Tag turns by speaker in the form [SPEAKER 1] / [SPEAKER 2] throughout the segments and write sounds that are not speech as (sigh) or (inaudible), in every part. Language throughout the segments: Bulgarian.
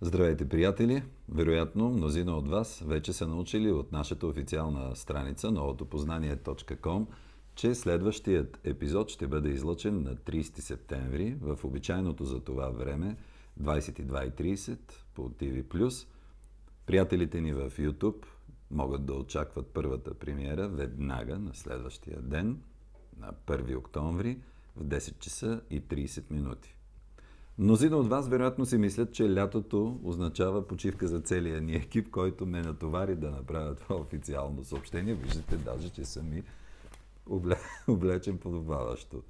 [SPEAKER 1] Здравейте, приятели! Вероятно, мнозина от вас вече са научили от нашата официална страница новотопознание.com, че следващият епизод ще бъде излъчен на 30 септември в обичайното за това време 22.30 по TV+. Приятелите ни в YouTube могат да очакват първата премиера веднага на следващия ден, на 1 октомври, в 10 часа и 30 минути. Мнозина от вас вероятно си мислят, че лятото означава почивка за целия ни екип, който ме натовари да направя това официално съобщение. Виждате даже, че съм и (laughs) облечен подобаващо.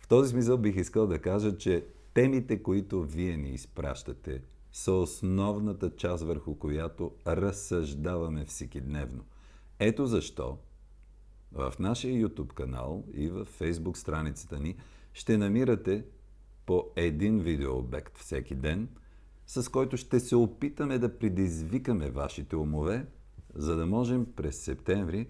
[SPEAKER 1] В този смисъл бих искал да кажа, че темите, които вие ни изпращате, са основната част върху която разсъждаваме всеки дневно. Ето защо в нашия YouTube канал и в Facebook страницата ни ще намирате по един видеообект всеки ден, с който ще се опитаме да предизвикаме вашите умове, за да можем през септември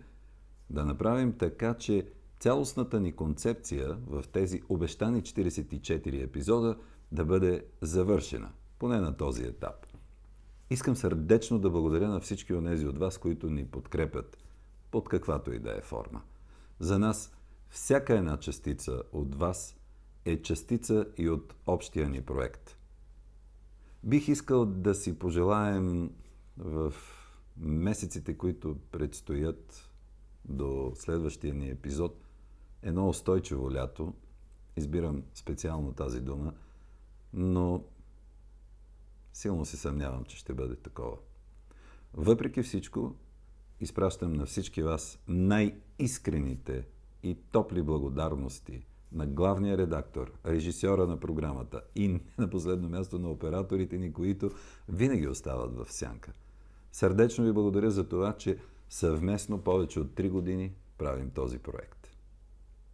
[SPEAKER 1] да направим така, че цялостната ни концепция в тези обещани 44 епизода да бъде завършена, поне на този етап. Искам сърдечно да благодаря на всички онези от вас, които ни подкрепят под каквато и да е форма. За нас всяка една частица от вас – е частица и от общия ни проект. Бих искал да си пожелаем в месеците, които предстоят до следващия ни епизод, едно устойчиво лято. Избирам специално тази дума, но силно се съмнявам, че ще бъде такова. Въпреки всичко, изпращам на всички вас най-искрените и топли благодарности – на главния редактор, режисьора на програмата и (laughs) на последно място на операторите ни, които винаги остават в сянка. Сърдечно ви благодаря за това, че съвместно повече от 3 години правим този проект.